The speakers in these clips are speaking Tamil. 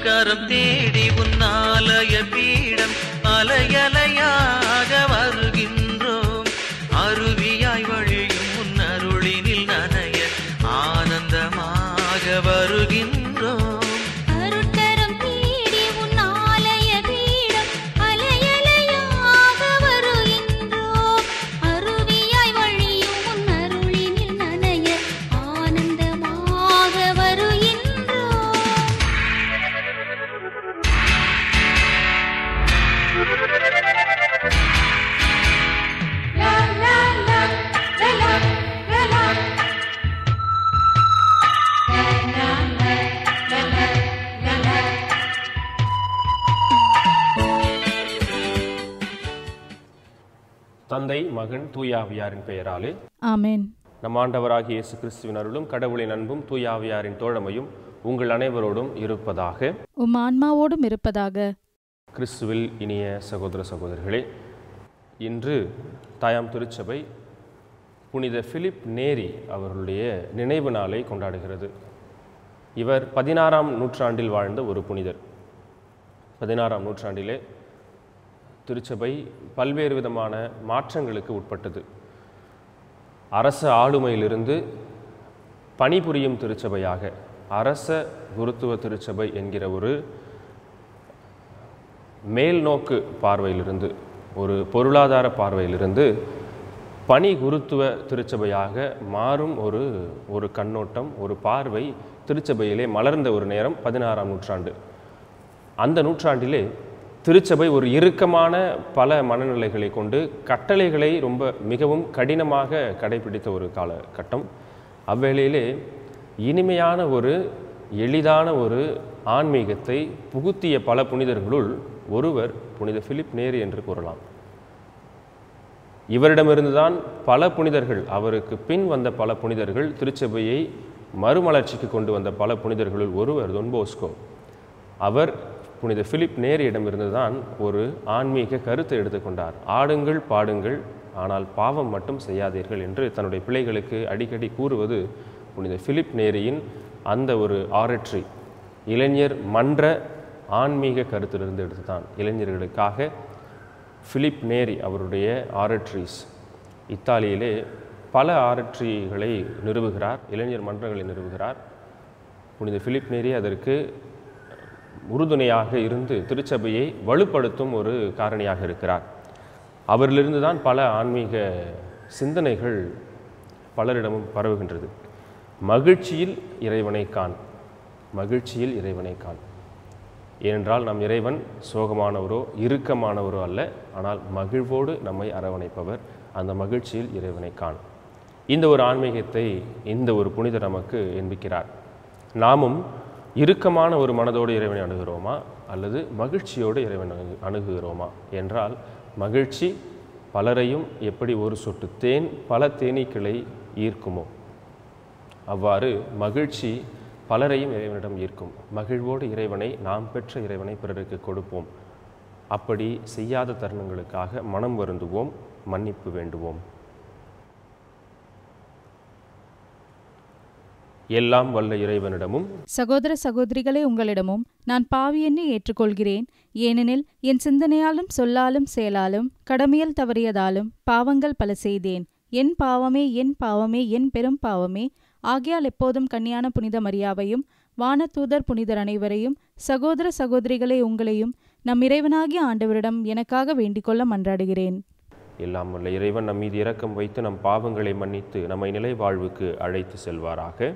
நமஸ்காரம் தேடி உன்னால தந்தை மகன் தூயாவியாரின் பெயராலே ஆமேன் நம் ஆண்டவராகிய இயேசு கிறிஸ்துவின் அருளும் கடவுளின் அன்பும் தூயாவியாரின் தோழமையும் உங்கள் அனைவரோடும் இருப்பதாக உம் ஆன்மாவோடும் இருப்பதாக கிறிஸ்துவில் இனிய சகோதர சகோதரிகளே இன்று தாயாம் திருச்சபை புனித பிலிப் நேரி அவர்களுடைய நினைவு நாளை கொண்டாடுகிறது இவர் பதினாறாம் நூற்றாண்டில் வாழ்ந்த ஒரு புனிதர் பதினாறாம் நூற்றாண்டிலே திருச்சபை பல்வேறு விதமான மாற்றங்களுக்கு உட்பட்டது அரச ஆளுமையிலிருந்து பணிபுரியும் திருச்சபையாக அரச குருத்துவ திருச்சபை என்கிற ஒரு மேல் நோக்கு பார்வையிலிருந்து ஒரு பொருளாதார பார்வையிலிருந்து பணி குருத்துவ திருச்சபையாக மாறும் ஒரு ஒரு கண்ணோட்டம் ஒரு பார்வை திருச்சபையிலே மலர்ந்த ஒரு நேரம் பதினாறாம் நூற்றாண்டு அந்த நூற்றாண்டிலே திருச்சபை ஒரு இறுக்கமான பல மனநிலைகளை கொண்டு கட்டளைகளை ரொம்ப மிகவும் கடினமாக கடைபிடித்த ஒரு காலகட்டம் அவ்வேளையிலே இனிமையான ஒரு எளிதான ஒரு ஆன்மீகத்தை புகுத்திய பல புனிதர்களுள் ஒருவர் புனித பிலிப் நேரு என்று கூறலாம் இவரிடமிருந்து தான் பல புனிதர்கள் அவருக்கு பின் வந்த பல புனிதர்கள் திருச்சபையை மறுமலர்ச்சிக்கு கொண்டு வந்த பல புனிதர்களுள் ஒருவர் தொன்போஸ்கோ அவர் புனித பிலிப் நேரிடமிருந்து தான் ஒரு ஆன்மீக கருத்தை எடுத்துக்கொண்டார் ஆடுங்கள் பாடுங்கள் ஆனால் பாவம் மட்டும் செய்யாதீர்கள் என்று தன்னுடைய பிள்ளைகளுக்கு அடிக்கடி கூறுவது புனித பிலிப் நேரியின் அந்த ஒரு ஆரட்ரி இளைஞர் மன்ற ஆன்மீக கருத்திலிருந்து எடுத்துதான் இளைஞர்களுக்காக பிலிப் நேரி அவருடைய ஆரட்ரிஸ் இத்தாலியிலே பல ஆரட்ரிகளை நிறுவுகிறார் இளைஞர் மன்றங்களை நிறுவுகிறார் புனித பிலிப் நேரி அதற்கு உறுதுணையாக இருந்து திருச்சபையை வலுப்படுத்தும் ஒரு காரணியாக இருக்கிறார் அவரிலிருந்து தான் பல ஆன்மீக சிந்தனைகள் பலரிடமும் பரவுகின்றது மகிழ்ச்சியில் இறைவனை காண் மகிழ்ச்சியில் இறைவனை காண் ஏனென்றால் நம் இறைவன் சோகமானவரோ இறுக்கமானவரோ அல்ல ஆனால் மகிழ்வோடு நம்மை அரவணைப்பவர் அந்த மகிழ்ச்சியில் இறைவனை காண் இந்த ஒரு ஆன்மீகத்தை இந்த ஒரு புனிதர் நமக்கு என்பிக்கிறார் நாமும் இறுக்கமான ஒரு மனதோடு இறைவனை அணுகிறோமா அல்லது மகிழ்ச்சியோடு இறைவன் அணுகுகிறோமா என்றால் மகிழ்ச்சி பலரையும் எப்படி ஒரு சொட்டு தேன் பல தேனீக்களை ஈர்க்குமோ அவ்வாறு மகிழ்ச்சி பலரையும் இறைவனிடம் ஈர்க்கும் மகிழ்வோடு இறைவனை நாம் பெற்ற இறைவனை பிறருக்கு கொடுப்போம் அப்படி செய்யாத தருணங்களுக்காக மனம் வருந்துவோம் மன்னிப்பு வேண்டுவோம் எல்லாம் வல்ல இறைவனிடமும் சகோதர சகோதரிகளை உங்களிடமும் நான் பாவி என்று ஏற்றுக்கொள்கிறேன் ஏனெனில் என் சிந்தனையாலும் சொல்லாலும் செயலாலும் கடமையில் தவறியதாலும் பாவங்கள் பல செய்தேன் என் பாவமே என் பாவமே என் பெரும் பாவமே ஆகையால் எப்போதும் கன்னியான புனித மரியாவையும் தூதர் புனிதர் அனைவரையும் சகோதர சகோதரிகளை உங்களையும் நம் இறைவனாகிய ஆண்டவரிடம் எனக்காக வேண்டிக்கொள்ள மன்றாடுகிறேன் எல்லாம் இறைவன் நம் மீது இரக்கம் வைத்து நம் பாவங்களை மன்னித்து நம்மை நிலை வாழ்வுக்கு அழைத்து செல்வாராக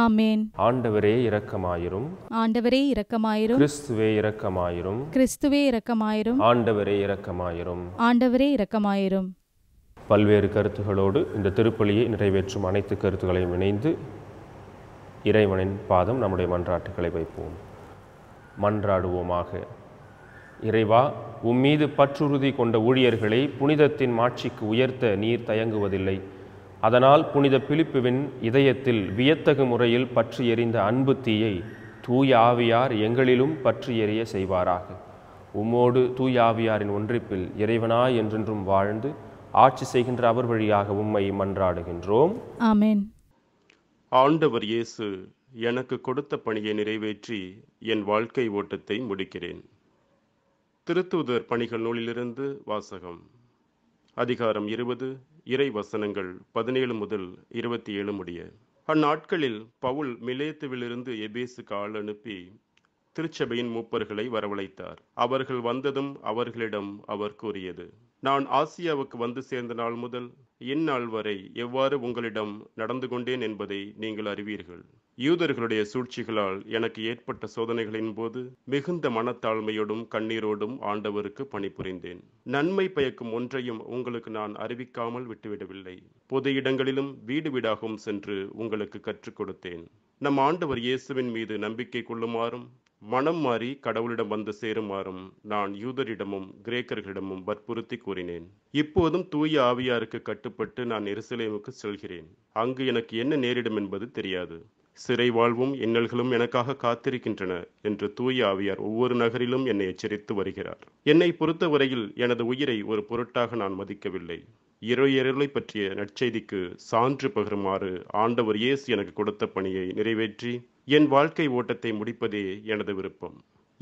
ஆமேன் ஆண்டவரே இரக்கமாயிரும் ஆண்டவரே இரக்கமாயிரும் கிறிஸ்துவே இரக்கமாயிரும் கிறிஸ்துவே இரக்கமாயிரும் ஆண்டவரே இரக்கமாயிரும் ஆண்டவரே இரக்கமாயிரும் பல்வேறு கருத்துகளோடு இந்த திருப்பலியை நிறைவேற்றும் அனைத்து கருத்துக்களையும் இணைந்து இறைவனின் பாதம் நம்முடைய மன்றாட்டுகளை வைப்போம் மன்றாடுவோமாக இறைவா உம்மீது பற்றுறுதி கொண்ட ஊழியர்களை புனிதத்தின் மாட்சிக்கு உயர்த்த நீர் தயங்குவதில்லை அதனால் புனித பிலிப்புவின் இதயத்தில் வியத்தகு முறையில் பற்றி எறிந்த அன்பு தீயை தூய ஆவியார் எங்களிலும் பற்றி எறிய செய்வாராக உம்மோடு தூய ஆவியாரின் ஒன்றிப்பில் இறைவனா என்றென்றும் வாழ்ந்து ஆட்சி செய்கின்ற அவர் வழியாக உம்மை மன்றாடுகின்றோம் ஆமேன் ஆண்டவர் இயேசு எனக்கு கொடுத்த பணியை நிறைவேற்றி என் வாழ்க்கை ஓட்டத்தை முடிக்கிறேன் திருத்துதர் பணிகள் நூலிலிருந்து வாசகம் அதிகாரம் இருபது இறை வசனங்கள் பதினேழு முதல் இருபத்தி ஏழு முடிய அந்நாட்களில் பவுல் மிலேத்துவிலிருந்து எபேசுக்கு ஆள் அனுப்பி திருச்சபையின் மூப்பர்களை வரவழைத்தார் அவர்கள் வந்ததும் அவர்களிடம் அவர் கூறியது நான் ஆசியாவுக்கு வந்து சேர்ந்த நாள் முதல் இந்நாள் வரை எவ்வாறு உங்களிடம் நடந்து கொண்டேன் என்பதை நீங்கள் அறிவீர்கள் யூதர்களுடைய சூழ்ச்சிகளால் எனக்கு ஏற்பட்ட சோதனைகளின் போது மிகுந்த மனத்தாழ்மையோடும் கண்ணீரோடும் ஆண்டவருக்கு பணிபுரிந்தேன் நன்மை பயக்கும் ஒன்றையும் உங்களுக்கு நான் அறிவிக்காமல் விட்டுவிடவில்லை பொது இடங்களிலும் வீடு வீடாகவும் சென்று உங்களுக்கு கற்றுக் கொடுத்தேன் நம் ஆண்டவர் இயேசுவின் மீது நம்பிக்கை கொள்ளுமாறும் மனம் மாறி கடவுளிடம் வந்து சேருமாறும் நான் யூதரிடமும் கிரேக்கர்களிடமும் வற்புறுத்தி கூறினேன் இப்போதும் தூய ஆவியாருக்கு கட்டுப்பட்டு நான் எருசலேமுக்கு செல்கிறேன் அங்கு எனக்கு என்ன நேரிடும் என்பது தெரியாது சிறை வாழ்வும் இன்னல்களும் எனக்காக காத்திருக்கின்றன என்று தூய ஆவியார் ஒவ்வொரு நகரிலும் என்னை எச்சரித்து வருகிறார் என்னை பொறுத்தவரையில் எனது உயிரை ஒரு பொருட்டாக நான் மதிக்கவில்லை இறையருளை பற்றிய நற்செய்திக்கு சான்று பகருமாறு ஆண்டவர் இயேசு எனக்கு கொடுத்த பணியை நிறைவேற்றி என் வாழ்க்கை ஓட்டத்தை முடிப்பதே எனது விருப்பம்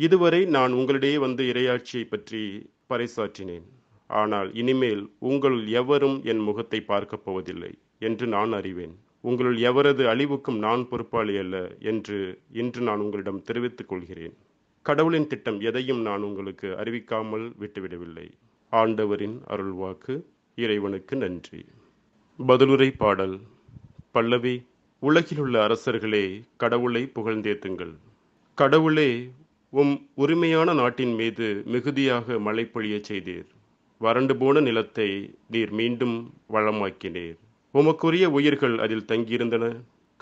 இதுவரை நான் உங்களிடையே வந்து இரையாட்சியை பற்றி பறைசாற்றினேன் ஆனால் இனிமேல் உங்கள் எவரும் என் முகத்தை பார்க்கப் போவதில்லை என்று நான் அறிவேன் உங்களுள் எவரது அழிவுக்கும் நான் பொறுப்பாளி அல்ல என்று இன்று நான் உங்களிடம் தெரிவித்துக் கொள்கிறேன் கடவுளின் திட்டம் எதையும் நான் உங்களுக்கு அறிவிக்காமல் விட்டுவிடவில்லை ஆண்டவரின் அருள்வாக்கு இறைவனுக்கு நன்றி பதிலுரை பாடல் பல்லவி உலகிலுள்ள அரசர்களே கடவுளை புகழ்ந்தேத்துங்கள் கடவுளே உம் உரிமையான நாட்டின் மீது மிகுதியாக மழை பொழிய செய்தீர் வறண்டு போன நிலத்தை நீர் மீண்டும் வளமாக்கினேன் உமக்குரிய உயிர்கள் அதில் தங்கியிருந்தன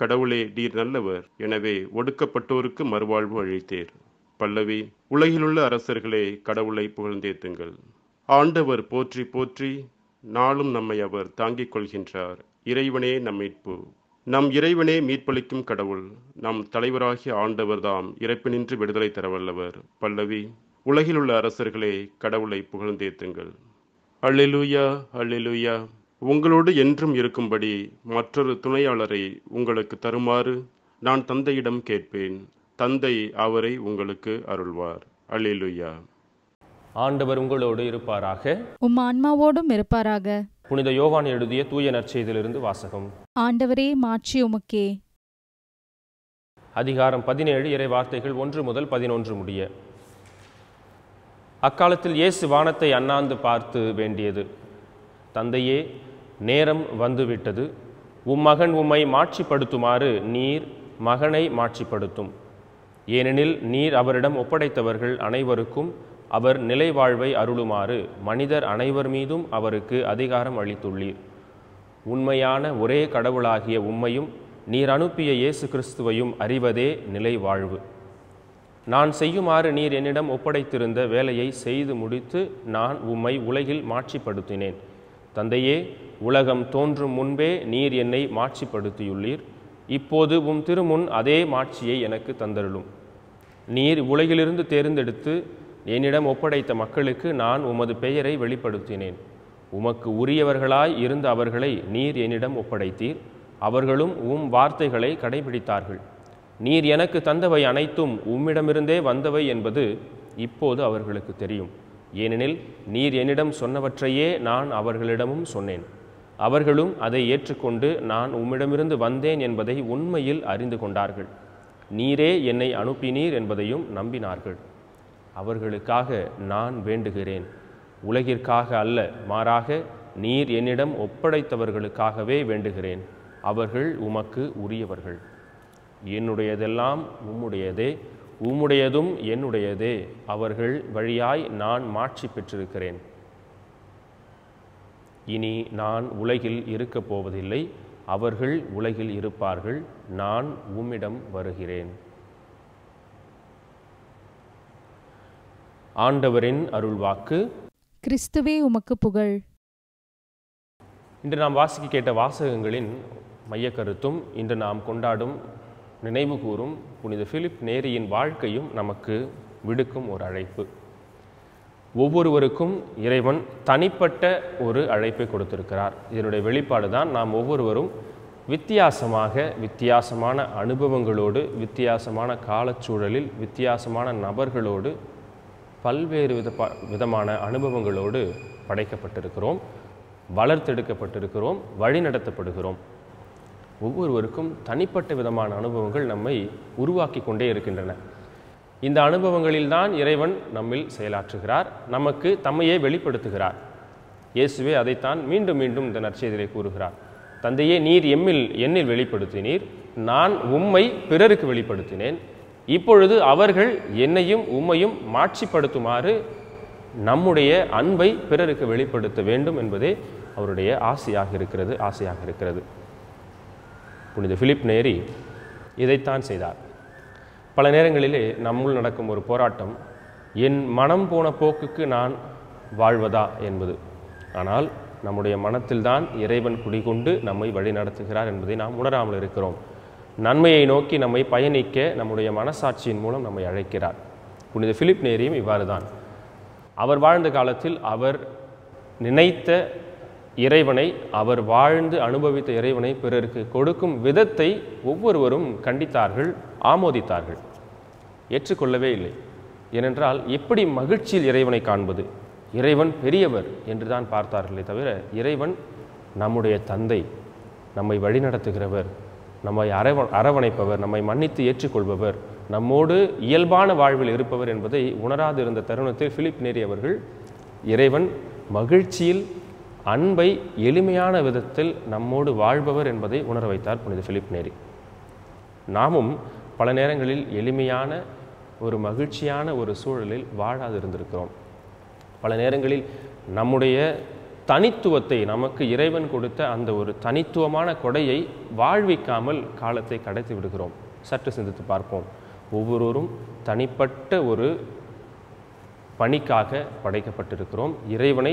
கடவுளே நீர் நல்லவர் எனவே ஒடுக்கப்பட்டோருக்கு மறுவாழ்வு அழித்தேர் பல்லவி உலகிலுள்ள அரசர்களே கடவுளை புகழ்ந்தேத்துங்கள் ஆண்டவர் போற்றி போற்றி நாளும் நம்மை அவர் தாங்கிக் கொள்கின்றார் இறைவனே நம் மீட்பு நம் இறைவனே மீட்பளிக்கும் கடவுள் நம் தலைவராகிய ஆண்டவர் தாம் இறப்பினின்று விடுதலை தரவல்லவர் பல்லவி உலகிலுள்ள அரசர்களே கடவுளை புகழ்ந்தேத்துங்கள் அல்லிலூயா அல்லிலூயா உங்களோடு என்றும் இருக்கும்படி மற்றொரு துணையாளரை உங்களுக்கு தருமாறு நான் தந்தையிடம் கேட்பேன் தந்தை அவரை உங்களுக்கு அருள்வார் அலிலுயா ஆண்டவர் உங்களோடு இருப்பாராக உம் ஆன்மாவோடும் இருப்பாராக புனித யோகான் எழுதிய தூய நற்செய்திலிருந்து வாசகம் ஆண்டவரே மாற்றி உமக்கே அதிகாரம் பதினேழு இறை வார்த்தைகள் ஒன்று முதல் பதினொன்று முடிய அக்காலத்தில் இயேசு வானத்தை அண்ணாந்து பார்த்து வேண்டியது தந்தையே நேரம் வந்துவிட்டது உம் மகன் உம்மை மாட்சிப்படுத்துமாறு நீர் மகனை மாட்சிப்படுத்தும் ஏனெனில் நீர் அவரிடம் ஒப்படைத்தவர்கள் அனைவருக்கும் அவர் நிலை வாழ்வை அருளுமாறு மனிதர் அனைவர் மீதும் அவருக்கு அதிகாரம் அளித்துள்ளீர் உண்மையான ஒரே கடவுளாகிய உம்மையும் நீர் அனுப்பிய இயேசு கிறிஸ்துவையும் அறிவதே நிலை வாழ்வு நான் செய்யுமாறு நீர் என்னிடம் ஒப்படைத்திருந்த வேலையை செய்து முடித்து நான் உம்மை உலகில் மாட்சிப்படுத்தினேன் தந்தையே உலகம் தோன்றும் முன்பே நீர் என்னை மாட்சிப்படுத்தியுள்ளீர் இப்போது உம் திருமுன் அதே மாட்சியை எனக்கு தந்தருளும் நீர் உலகிலிருந்து தேர்ந்தெடுத்து என்னிடம் ஒப்படைத்த மக்களுக்கு நான் உமது பெயரை வெளிப்படுத்தினேன் உமக்கு உரியவர்களாய் இருந்த அவர்களை நீர் என்னிடம் ஒப்படைத்தீர் அவர்களும் உம் வார்த்தைகளை கடைபிடித்தார்கள் நீர் எனக்கு தந்தவை அனைத்தும் உம்மிடமிருந்தே வந்தவை என்பது இப்போது அவர்களுக்கு தெரியும் ஏனெனில் நீர் என்னிடம் சொன்னவற்றையே நான் அவர்களிடமும் சொன்னேன் அவர்களும் அதை ஏற்றுக்கொண்டு நான் உம்மிடமிருந்து வந்தேன் என்பதை உண்மையில் அறிந்து கொண்டார்கள் நீரே என்னை அனுப்பினீர் என்பதையும் நம்பினார்கள் அவர்களுக்காக நான் வேண்டுகிறேன் உலகிற்காக அல்ல மாறாக நீர் என்னிடம் ஒப்படைத்தவர்களுக்காகவே வேண்டுகிறேன் அவர்கள் உமக்கு உரியவர்கள் என்னுடையதெல்லாம் உம்முடையதே உம்முடையதும் என்னுடையதே அவர்கள் வழியாய் நான் மாட்சி பெற்றிருக்கிறேன் இனி நான் உலகில் இருக்கப் போவதில்லை அவர்கள் உலகில் இருப்பார்கள் நான் உம்மிடம் வருகிறேன் ஆண்டவரின் அருள்வாக்கு கிறிஸ்துவே உமக்கு புகழ் இன்று நாம் வாசிக்க கேட்ட வாசகங்களின் மையக்கருத்தும் இன்று நாம் கொண்டாடும் நினைவு கூறும் புனித பிலிப் நேரியின் வாழ்க்கையும் நமக்கு விடுக்கும் ஒரு அழைப்பு ஒவ்வொருவருக்கும் இறைவன் தனிப்பட்ட ஒரு அழைப்பை கொடுத்திருக்கிறார் இதனுடைய வெளிப்பாடு தான் நாம் ஒவ்வொருவரும் வித்தியாசமாக வித்தியாசமான அனுபவங்களோடு வித்தியாசமான காலச்சூழலில் வித்தியாசமான நபர்களோடு பல்வேறு வித விதமான அனுபவங்களோடு படைக்கப்பட்டிருக்கிறோம் வளர்த்தெடுக்கப்பட்டிருக்கிறோம் வழிநடத்தப்படுகிறோம் ஒவ்வொருவருக்கும் தனிப்பட்ட விதமான அனுபவங்கள் நம்மை உருவாக்கி கொண்டே இருக்கின்றன இந்த அனுபவங்களில்தான் இறைவன் நம்மில் செயலாற்றுகிறார் நமக்கு தம்மையே வெளிப்படுத்துகிறார் இயேசுவே அதைத்தான் மீண்டும் மீண்டும் இந்த நற்செய்தியிலே கூறுகிறார் தந்தையே நீர் எம்மில் என்னில் வெளிப்படுத்தினீர் நான் உம்மை பிறருக்கு வெளிப்படுத்தினேன் இப்பொழுது அவர்கள் என்னையும் உம்மையும் மாட்சிப்படுத்துமாறு நம்முடைய அன்பை பிறருக்கு வெளிப்படுத்த வேண்டும் என்பதே அவருடைய ஆசையாக இருக்கிறது ஆசையாக இருக்கிறது புனித பிலிப் நேரி இதைத்தான் செய்தார் பல நேரங்களிலே நம்முள் நடக்கும் ஒரு போராட்டம் என் மனம் போன போக்குக்கு நான் வாழ்வதா என்பது ஆனால் நம்முடைய மனத்தில்தான் இறைவன் குடிகொண்டு நம்மை வழி நடத்துகிறார் என்பதை நாம் உணராமல் இருக்கிறோம் நன்மையை நோக்கி நம்மை பயணிக்க நம்முடைய மனசாட்சியின் மூலம் நம்மை அழைக்கிறார் புனித பிலிப் நேரியும் இவ்வாறு தான் அவர் வாழ்ந்த காலத்தில் அவர் நினைத்த இறைவனை அவர் வாழ்ந்து அனுபவித்த இறைவனை பிறருக்கு கொடுக்கும் விதத்தை ஒவ்வொருவரும் கண்டித்தார்கள் ஆமோதித்தார்கள் ஏற்றுக்கொள்ளவே இல்லை ஏனென்றால் எப்படி மகிழ்ச்சியில் இறைவனை காண்பது இறைவன் பெரியவர் என்றுதான் பார்த்தார்களே தவிர இறைவன் நம்முடைய தந்தை நம்மை வழிநடத்துகிறவர் நம்மை அரவ அரவணைப்பவர் நம்மை மன்னித்து ஏற்றுக்கொள்பவர் நம்மோடு இயல்பான வாழ்வில் இருப்பவர் என்பதை உணராது இருந்த தருணத்தில் பிலிப் நேரி அவர்கள் இறைவன் மகிழ்ச்சியில் அன்பை எளிமையான விதத்தில் நம்மோடு வாழ்பவர் என்பதை உணர வைத்தார் புனித பிலிப் நேரி நாமும் பல நேரங்களில் எளிமையான ஒரு மகிழ்ச்சியான ஒரு சூழலில் வாழாது இருந்திருக்கிறோம் பல நேரங்களில் நம்முடைய தனித்துவத்தை நமக்கு இறைவன் கொடுத்த அந்த ஒரு தனித்துவமான கொடையை வாழ்விக்காமல் காலத்தை கடத்தி விடுகிறோம் சற்று சிந்தித்து பார்ப்போம் ஒவ்வொருவரும் தனிப்பட்ட ஒரு பணிக்காக படைக்கப்பட்டிருக்கிறோம் இறைவனை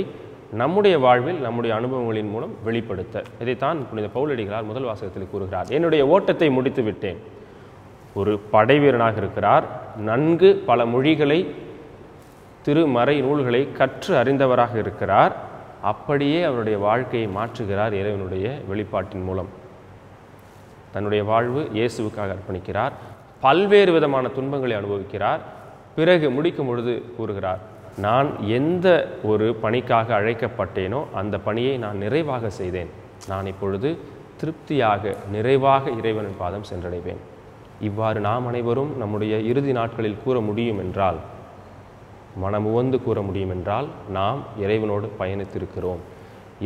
நம்முடைய வாழ்வில் நம்முடைய அனுபவங்களின் மூலம் வெளிப்படுத்த இதைத்தான் புனித பவுலடிகளார் முதல் வாசகத்தில் கூறுகிறார் என்னுடைய ஓட்டத்தை முடித்து விட்டேன் ஒரு படை வீரனாக இருக்கிறார் நன்கு பல மொழிகளை திருமறை நூல்களை கற்று அறிந்தவராக இருக்கிறார் அப்படியே அவருடைய வாழ்க்கையை மாற்றுகிறார் இறைவனுடைய வெளிப்பாட்டின் மூலம் தன்னுடைய வாழ்வு இயேசுவுக்காக அர்ப்பணிக்கிறார் பல்வேறு விதமான துன்பங்களை அனுபவிக்கிறார் பிறகு முடிக்கும் பொழுது கூறுகிறார் நான் எந்த ஒரு பணிக்காக அழைக்கப்பட்டேனோ அந்த பணியை நான் நிறைவாக செய்தேன் நான் இப்பொழுது திருப்தியாக நிறைவாக இறைவனின் பாதம் சென்றடைவேன் இவ்வாறு நாம் அனைவரும் நம்முடைய இறுதி நாட்களில் கூற முடியும் என்றால் மனம் கூற முடியும் என்றால் நாம் இறைவனோடு பயணித்திருக்கிறோம்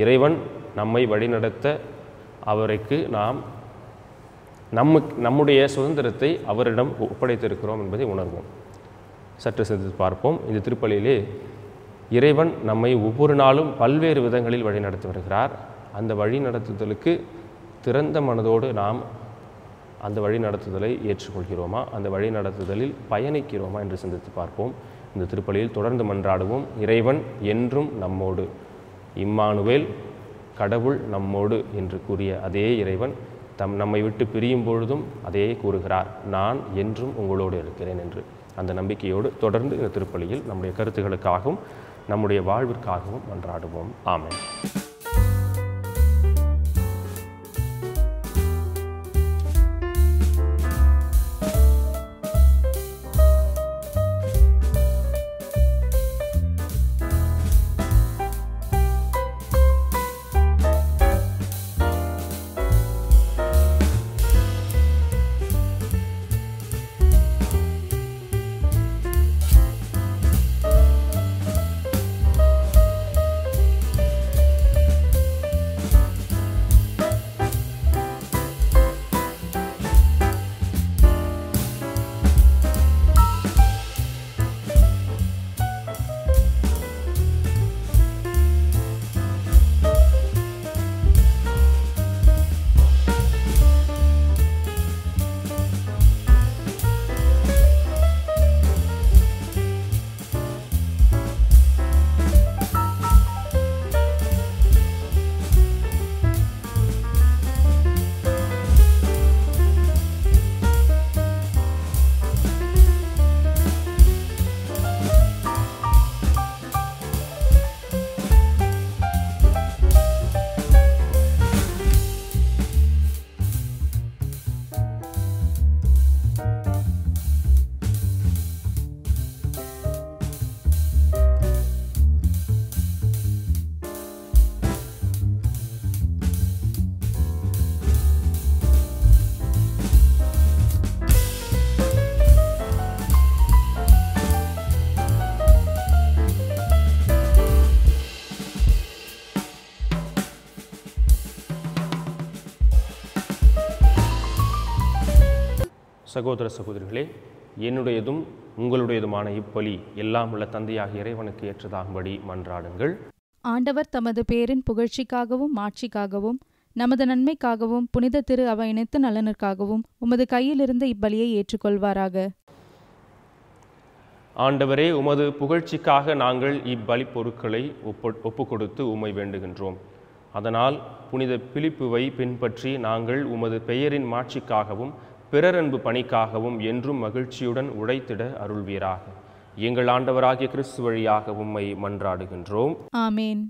இறைவன் நம்மை வழிநடத்த அவருக்கு நாம் நம்ம நம்முடைய சுதந்திரத்தை அவரிடம் ஒப்படைத்திருக்கிறோம் என்பதை உணர்வோம் சற்று சிந்தித்து பார்ப்போம் இந்த திருப்பலியிலே இறைவன் நம்மை ஒவ்வொரு நாளும் பல்வேறு விதங்களில் வழி நடத்தி வருகிறார் அந்த வழி நடத்துதலுக்கு திறந்த மனதோடு நாம் அந்த வழி நடத்துதலை ஏற்றுக்கொள்கிறோமா அந்த வழி நடத்துதலில் பயணிக்கிறோமா என்று சிந்தித்து பார்ப்போம் இந்த திருப்பலியில் தொடர்ந்து மன்றாடுவோம் இறைவன் என்றும் நம்மோடு இம்மானுவேல் கடவுள் நம்மோடு என்று கூறிய அதே இறைவன் தம் நம்மை விட்டு பிரியும் பொழுதும் அதையே கூறுகிறார் நான் என்றும் உங்களோடு இருக்கிறேன் என்று அந்த நம்பிக்கையோடு தொடர்ந்து இந்த திருப்பலியில் நம்முடைய கருத்துக்களுக்காகவும் நம்முடைய வாழ்விற்காகவும் மன்றாடுவோம் ஆமேன் சகோதர சகோதரிகளே என்னுடையதும் உங்களுடையதுமான இப்பலி எல்லாம் உள்ள தந்தையாக இறைவனுக்கு ஏற்றதாகும்படி மன்றாடுங்கள் ஆண்டவர் தமது பேரின் புகழ்ச்சிக்காகவும் மாட்சிக்காகவும் நமது நன்மைக்காகவும் புனித திரு அவ இணைத்து நலனுக்காகவும் உமது கையிலிருந்து இப்பலியை ஏற்றுக்கொள்வாராக ஆண்டவரே உமது புகழ்ச்சிக்காக நாங்கள் இப்பலி பொருட்களை ஒப்பு கொடுத்து உம்மை வேண்டுகின்றோம் அதனால் புனித பிலிப்புவை பின்பற்றி நாங்கள் உமது பெயரின் மாட்சிக்காகவும் பிறரன்பு பணிக்காகவும் என்றும் மகிழ்ச்சியுடன் உழைத்திட அருள்வீராக எங்கள் ஆண்டவராகிய கிறிஸ்து வழியாக உம்மை மன்றாடுகின்றோம் ஆமேன்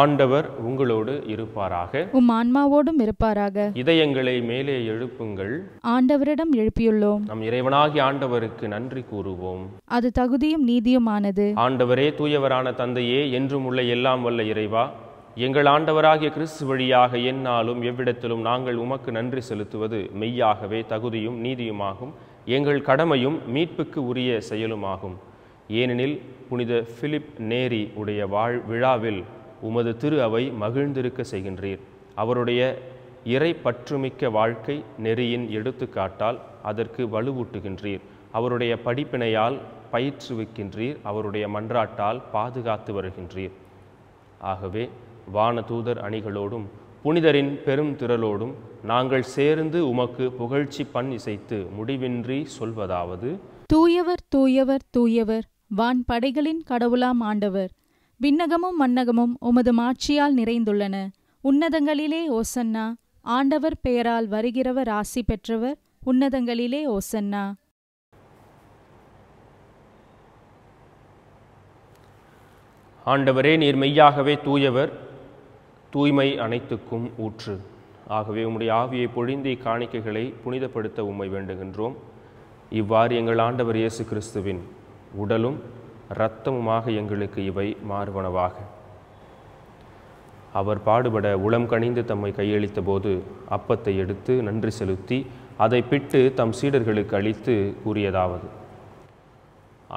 ஆண்டவர் உங்களோடு இருப்பாராக உம் ஆன்மாவோடும் இருப்பாராக இதயங்களை மேலே எழுப்புங்கள் ஆண்டவரிடம் எழுப்பியுள்ளோம் நம் இறைவனாகி ஆண்டவருக்கு நன்றி கூறுவோம் அது தகுதியும் நீதியுமானது ஆண்டவரே தூயவரான தந்தையே என்றும் உள்ள எல்லாம் வல்ல இறைவா எங்கள் ஆண்டவராகிய கிறிஸ்து வழியாக என்னாலும் எவ்விடத்திலும் நாங்கள் உமக்கு நன்றி செலுத்துவது மெய்யாகவே தகுதியும் நீதியுமாகும் எங்கள் கடமையும் மீட்புக்கு உரிய செயலுமாகும் ஏனெனில் புனித பிலிப் நேரி உடைய வாழ் விழாவில் உமது திரு அவை மகிழ்ந்திருக்க செய்கின்றீர் அவருடைய இறை பற்றுமிக்க வாழ்க்கை நெறியின் எடுத்துக்காட்டால் அதற்கு வலுவூட்டுகின்றீர் அவருடைய படிப்பினையால் பயிற்றுவிக்கின்றீர் அவருடைய மன்றாட்டால் பாதுகாத்து வருகின்றீர் ஆகவே வானதூதர் அணிகளோடும் புனிதரின் பெரும் திரளோடும் நாங்கள் சேர்ந்து உமக்கு புகழ்ச்சி பண் இசைத்து முடிவின்றி சொல்வதாவது தூயவர் தூயவர் தூயவர் வான் படைகளின் கடவுளாம் ஆண்டவர் விண்ணகமும் மன்னகமும் உமது மாட்சியால் நிறைந்துள்ளன உன்னதங்களிலே ஓசன்னா ஆண்டவர் பெயரால் வருகிறவர் ஆசி பெற்றவர் உன்னதங்களிலே ஓசன்னா ஆண்டவரே நீர் மெய்யாகவே தூயவர் தூய்மை அனைத்துக்கும் ஊற்று ஆகவே உம்முடைய ஆவியை பொழிந்தி காணிக்கைகளை புனிதப்படுத்த உம்மை வேண்டுகின்றோம் இவ்வாறு எங்கள் ஆண்டவர் இயேசு கிறிஸ்துவின் உடலும் இரத்தமுமாக எங்களுக்கு இவை மாறுவனவாக அவர் பாடுபட உளம் கணிந்து தம்மை கையளித்த போது அப்பத்தை எடுத்து நன்றி செலுத்தி அதை பிட்டு தம் சீடர்களுக்கு அளித்து கூறியதாவது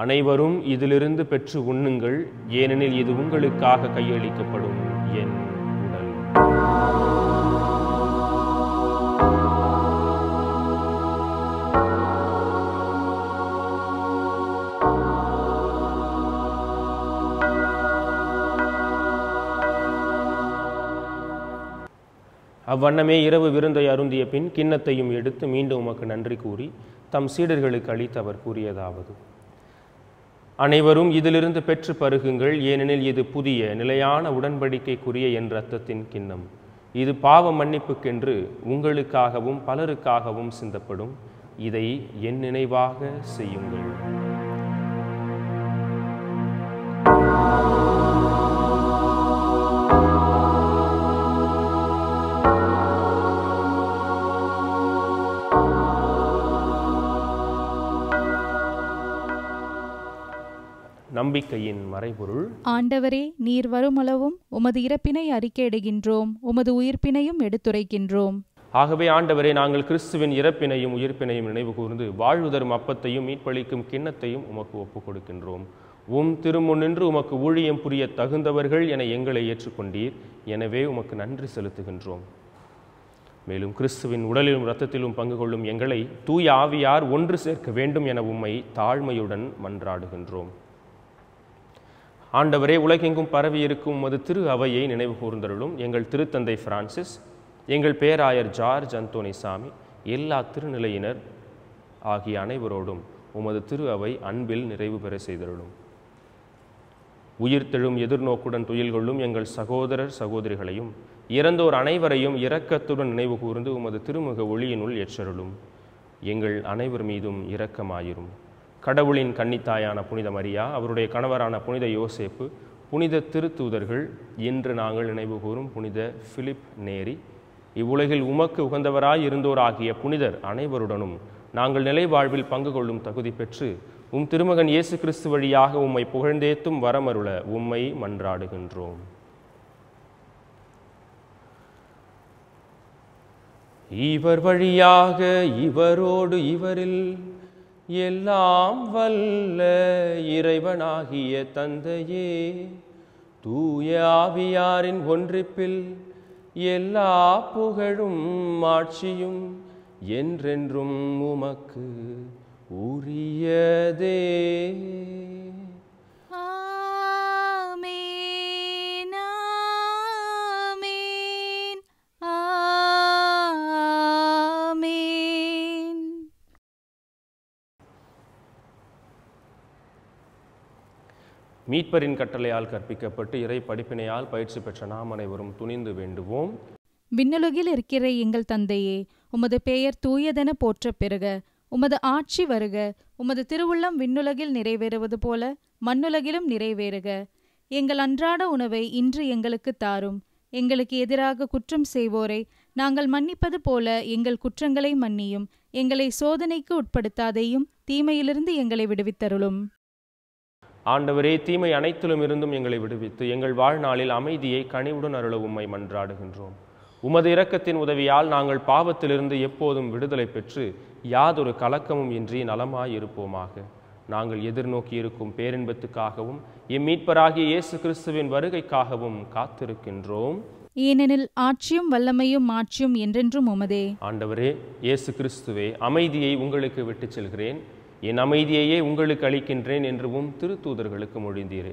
அனைவரும் இதிலிருந்து பெற்று உண்ணுங்கள் ஏனெனில் இது உங்களுக்காக கையளிக்கப்படும் அவ்வண்ணமே இரவு விருந்தை அருந்திய பின் கிண்ணத்தையும் எடுத்து மீண்டும் உமக்கு நன்றி கூறி தம் சீடர்களுக்கு அளித்து அவர் கூறியதாவது அனைவரும் இதிலிருந்து பெற்று பருகுங்கள் ஏனெனில் இது புதிய நிலையான உடன்படிக்கைக்குரிய என்ற அர்த்தத்தின் கிண்ணம் இது பாவ மன்னிப்புக்கென்று உங்களுக்காகவும் பலருக்காகவும் சிந்தப்படும் இதை என் நினைவாக செய்யுங்கள் நம்பிக்கையின் மறைபொருள் ஆண்டவரே நீர் வருமளவும் உமது இறப்பினை அறிக்கையிடுகின்றோம் உமது உயிர்ப்பினையும் எடுத்துரைக்கின்றோம் ஆகவே ஆண்டவரே நாங்கள் கிறிஸ்துவின் இறப்பினையும் உயிர்ப்பினையும் நினைவு கூர்ந்து வாழ்வுதரும் அப்பத்தையும் மீட்பளிக்கும் கிண்ணத்தையும் உமக்கு ஒப்புக் கொடுக்கின்றோம் உம் நின்று உமக்கு ஊழியம் புரிய தகுந்தவர்கள் என எங்களை ஏற்றுக்கொண்டீர் எனவே உமக்கு நன்றி செலுத்துகின்றோம் மேலும் கிறிஸ்துவின் உடலிலும் இரத்தத்திலும் பங்கு கொள்ளும் எங்களை தூய ஆவியார் ஒன்று சேர்க்க வேண்டும் என உம்மை தாழ்மையுடன் மன்றாடுகின்றோம் ஆண்டவரே உலகெங்கும் பரவி இருக்கும் உமது திரு அவையை நினைவு கூர்ந்தருளும் எங்கள் திருத்தந்தை பிரான்சிஸ் எங்கள் பேராயர் ஜார்ஜ் அந்தோனி சாமி எல்லா திருநிலையினர் ஆகிய அனைவரோடும் உமது திரு அவை அன்பில் நிறைவு பெற செய்தருளும் உயிர்த்தெழும் எதிர்நோக்குடன் துயில் கொள்ளும் எங்கள் சகோதரர் சகோதரிகளையும் இறந்தோர் அனைவரையும் இரக்கத்துடன் நினைவு கூர்ந்து உமது திருமுக ஒளியினுள் எச்சருளும் எங்கள் அனைவர் மீதும் இரக்கமாயிரும் கடவுளின் கன்னித்தாயான புனித மரியா அவருடைய கணவரான புனித யோசேப்பு புனித திருத்தூதர்கள் இன்று நாங்கள் நினைவு கூறும் புனித பிலிப் நேரி இவ்வுலகில் உமக்கு உகந்தவராய் இருந்தோராகிய புனிதர் அனைவருடனும் நாங்கள் நிலை வாழ்வில் பங்கு கொள்ளும் தகுதி பெற்று உம் திருமகன் இயேசு கிறிஸ்து வழியாக உம்மை புகழ்ந்தேத்தும் வரமருள உம்மை மன்றாடுகின்றோம் இவர் வழியாக இவரோடு இவரில் எல்லாம் வல்ல இறைவனாகிய தந்தையே தூய ஆவியாரின் ஒன்றிப்பில் எல்லா புகழும் ஆட்சியும் என்றென்றும் உமக்கு உரியதே மீட்பரின் கட்டளையால் கற்பிக்கப்பட்டு இறை படிப்பினையால் பயிற்சி பெற்ற நாம் அனைவரும் துணிந்து வேண்டுவோம் விண்ணலுகில் இருக்கிற எங்கள் தந்தையே உமது பெயர் தூயதென போற்ற பெறுக உமது ஆட்சி வருக உமது திருவுள்ளம் விண்ணுலகில் நிறைவேறுவது போல மண்ணுலகிலும் நிறைவேறுக எங்கள் அன்றாட உணவை இன்று எங்களுக்கு தாரும் எங்களுக்கு எதிராக குற்றம் செய்வோரை நாங்கள் மன்னிப்பது போல எங்கள் குற்றங்களை மன்னியும் எங்களை சோதனைக்கு உட்படுத்தாதையும் தீமையிலிருந்து எங்களை விடுவித்தருளும் ஆண்டவரே தீமை அனைத்திலும் இருந்தும் எங்களை விடுவித்து எங்கள் வாழ்நாளில் அமைதியை கனிவுடன் அருள உம்மை மன்றாடுகின்றோம் உமது இரக்கத்தின் உதவியால் நாங்கள் பாவத்திலிருந்து எப்போதும் விடுதலை பெற்று யாதொரு கலக்கமும் இன்றி நலமாயிருப்போமாக நாங்கள் எதிர்நோக்கி இருக்கும் பேரின்பத்துக்காகவும் இம்மீட்பராகிய இயேசு கிறிஸ்துவின் வருகைக்காகவும் காத்திருக்கின்றோம் ஏனெனில் ஆட்சியும் வல்லமையும் ஆட்சியும் என்றென்றும் உமதே ஆண்டவரே இயேசு கிறிஸ்துவே அமைதியை உங்களுக்கு விட்டுச் செல்கிறேன் என் அமைதியையே உங்களுக்கு அளிக்கின்றேன் என்றும் திரு திருத்தூதர்களுக்கு மொழிந்தீரே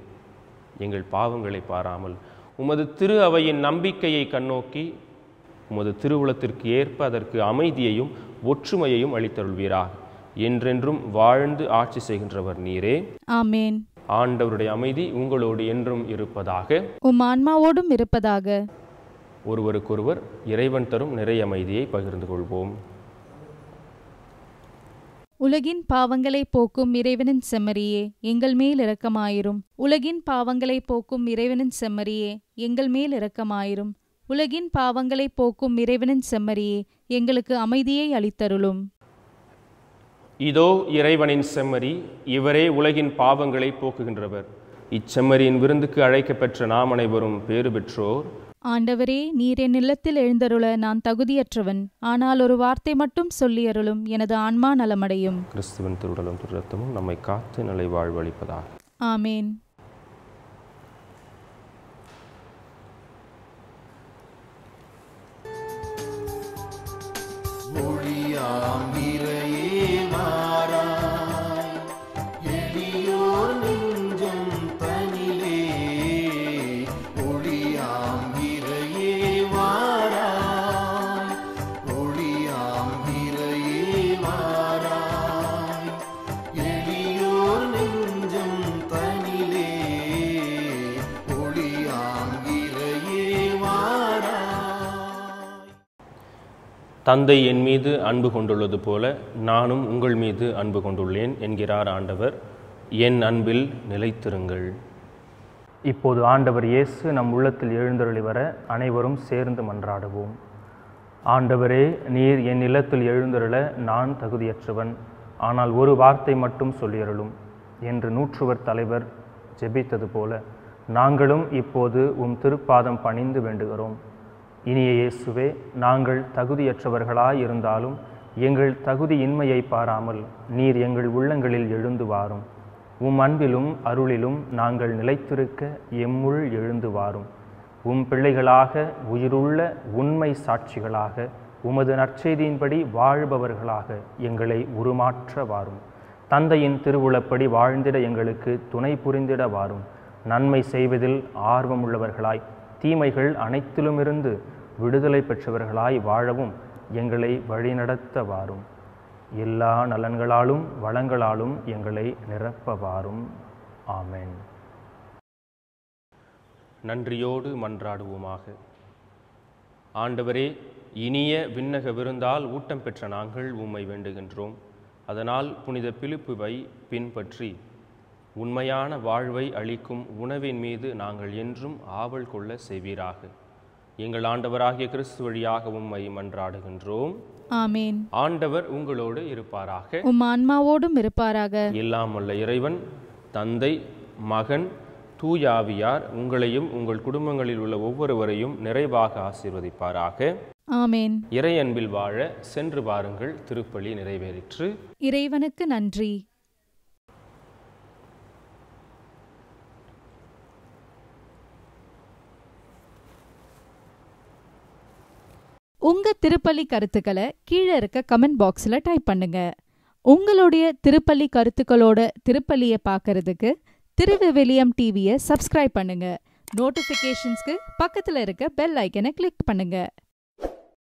எங்கள் பாவங்களை பாராமல் உமது திரு அவையின் நம்பிக்கையை கண்ணோக்கி உமது திருவுளத்திற்கு ஏற்ப அதற்கு அமைதியையும் ஒற்றுமையையும் அளித்தருள்வீராக என்றென்றும் வாழ்ந்து ஆட்சி செய்கின்றவர் நீரே ஆமேன் ஆண்டவருடைய அமைதி உங்களோடு என்றும் இருப்பதாக உம் ஆன்மாவோடும் இருப்பதாக ஒருவருக்கொருவர் இறைவன் தரும் நிறைய அமைதியை பகிர்ந்து கொள்வோம் உலகின் பாவங்களை போக்கும் இறைவனின் செம்மறியே எங்கள் மேல் இரக்கமாயிரும் உலகின் பாவங்களை போக்கும் இறைவனின் செம்மறியே எங்கள் மேல் இரக்கமாயிரும் உலகின் பாவங்களை போக்கும் இறைவனின் செம்மறியே எங்களுக்கு அமைதியை அளித்தருளும் இதோ இறைவனின் செம்மறி இவரே உலகின் பாவங்களை போக்குகின்றவர் இச்செம்மறியின் விருந்துக்கு அழைக்கப்பெற்ற நாம் அனைவரும் பேறு பெற்றோர் ஆண்டவரே நீர் என் நிலத்தில் எழுந்தருள நான் தகுதியற்றவன் ஆனால் ஒரு வார்த்தை மட்டும் சொல்லி அருளும் எனது ஆன்மா நலமடையும் கிறிஸ்துவின் திருடலும் திருடத்தமும் நம்மை காத்து நிலை வாழ்வழிப்பதா ஆமேன் மொழியாம் மாறா தந்தை என் மீது அன்பு கொண்டுள்ளது போல நானும் உங்கள் மீது அன்பு கொண்டுள்ளேன் என்கிறார் ஆண்டவர் என் அன்பில் நிலைத்திருங்கள் இப்போது ஆண்டவர் இயேசு நம் உள்ளத்தில் எழுந்தருளி வர அனைவரும் சேர்ந்து மன்றாடுவோம் ஆண்டவரே நீர் என் இல்லத்தில் எழுந்தருள நான் தகுதியற்றவன் ஆனால் ஒரு வார்த்தை மட்டும் சொல்லியருளும் என்று நூற்றுவர் தலைவர் ஜெபித்தது போல நாங்களும் இப்போது உம் திருப்பாதம் பணிந்து வேண்டுகிறோம் இனிய இயேசுவே நாங்கள் தகுதியற்றவர்களாய் இருந்தாலும் எங்கள் தகுதியின்மையை பாராமல் நீர் எங்கள் உள்ளங்களில் எழுந்து வாரும் உம் அன்பிலும் அருளிலும் நாங்கள் நிலைத்திருக்க எம்முள் எழுந்து வாரும் உம் பிள்ளைகளாக உயிருள்ள உண்மை சாட்சிகளாக உமது நற்செய்தியின்படி வாழ்பவர்களாக எங்களை உருமாற்ற வாரும் தந்தையின் திருவுளப்படி வாழ்ந்திட எங்களுக்கு துணை புரிந்திட வாரும் நன்மை செய்வதில் ஆர்வமுள்ளவர்களாய் தீமைகள் அனைத்திலுமிருந்து விடுதலை பெற்றவர்களாய் வாழவும் எங்களை வழிநடத்தவாரும் எல்லா நலன்களாலும் வளங்களாலும் எங்களை நிரப்பவாரும் ஆமேன் நன்றியோடு மன்றாடுவோமாக ஆண்டவரே இனிய விண்ணக விருந்தால் ஊட்டம் பெற்ற நாங்கள் உம்மை வேண்டுகின்றோம் அதனால் புனித பிலிப்புவை பின்பற்றி உண்மையான வாழ்வை அளிக்கும் உணவின் மீது நாங்கள் என்றும் ஆவல் கொள்ள செய்வீராக எங்கள் ஆண்டவராகிய கிறிஸ்து வழியாக உம்மை மன்றாடுகின்றோம் ஆமேன் ஆண்டவர் உங்களோடு இருப்பாராக உம் ஆன்மாவோடும் இருப்பாராக எல்லாம் உள்ள இறைவன் தந்தை மகன் தூயாவியார் உங்களையும் உங்கள் குடும்பங்களில் உள்ள ஒவ்வொருவரையும் நிறைவாக ஆசீர்வதிப்பாராக ஆமேன் இறை அன்பில் வாழ சென்று வாருங்கள் திருப்பலி நிறைவேறிற்று இறைவனுக்கு நன்றி உங்கள் திருப்பள்ளி கருத்துக்களை கீழே இருக்க கமெண்ட் பாக்ஸில் டைப் பண்ணுங்கள் உங்களுடைய திருப்பள்ளி கருத்துக்களோட திருப்பள்ளியை பார்க்கறதுக்கு திருவிவிலியம் டிவியை சப்ஸ்கிரைப் பண்ணுங்கள் நோட்டிஃபிகேஷன்ஸ்க்கு பக்கத்தில் இருக்க பெல் ஐக்கனை கிளிக் பண்ணுங்கள்